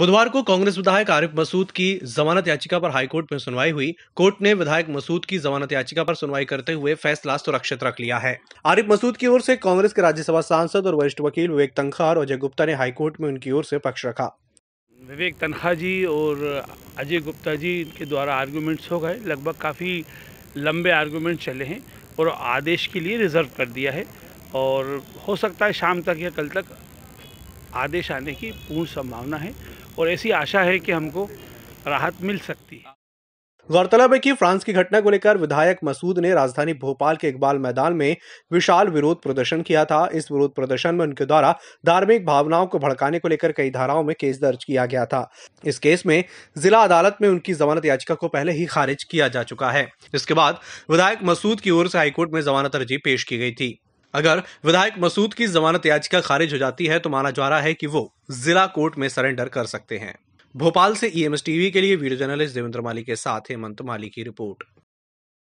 बुधवार को कांग्रेस विधायक आरिफ मसूद की जमानत याचिका पर हाईकोर्ट में सुनवाई हुई कोर्ट ने विधायक मसूद की जमानत याचिका पर सुनवाई करते हुए फैसला सुरक्षित रख लिया है आरिफ मसूद की ओर से कांग्रेस के राज्यसभा सांसद और वरिष्ठ वकील विवेक तनखा और अजय गुप्ता ने हाईकोर्ट में उनकी ओर से पक्ष रखा विवेक तनखा जी और अजय गुप्ता जी के द्वारा आर्ग्यूमेंट हो गए लगभग काफ़ी लंबे आर्ग्यूमेंट चले हैं और आदेश के लिए रिजर्व कर दिया है और हो सकता है शाम तक या कल तक आदेश आने की पूर्ण संभावना है और ऐसी आशा है कि हमको राहत मिल सकती है गौरतलब है कि फ्रांस की घटना को लेकर विधायक मसूद ने राजधानी भोपाल के इकबाल मैदान में विशाल विरोध प्रदर्शन किया था इस विरोध प्रदर्शन में उनके द्वारा धार्मिक भावनाओं को भड़काने को लेकर कई धाराओं में केस दर्ज किया गया था इस केस में जिला अदालत में उनकी जमानत याचिका को पहले ही खारिज किया जा चुका है इसके बाद विधायक मसूद की ओर से हाईकोर्ट में जमानत अर्जी पेश की गई थी अगर विधायक मसूद की जमानत याचिका खारिज हो जाती है तो माना जा रहा है कि वो जिला कोर्ट में सरेंडर कर सकते हैं भोपाल से ईएमएस e टीवी के लिए वीडियो जर्नलिस्ट देवेंद्र माली के साथ हेमंत माली की रिपोर्ट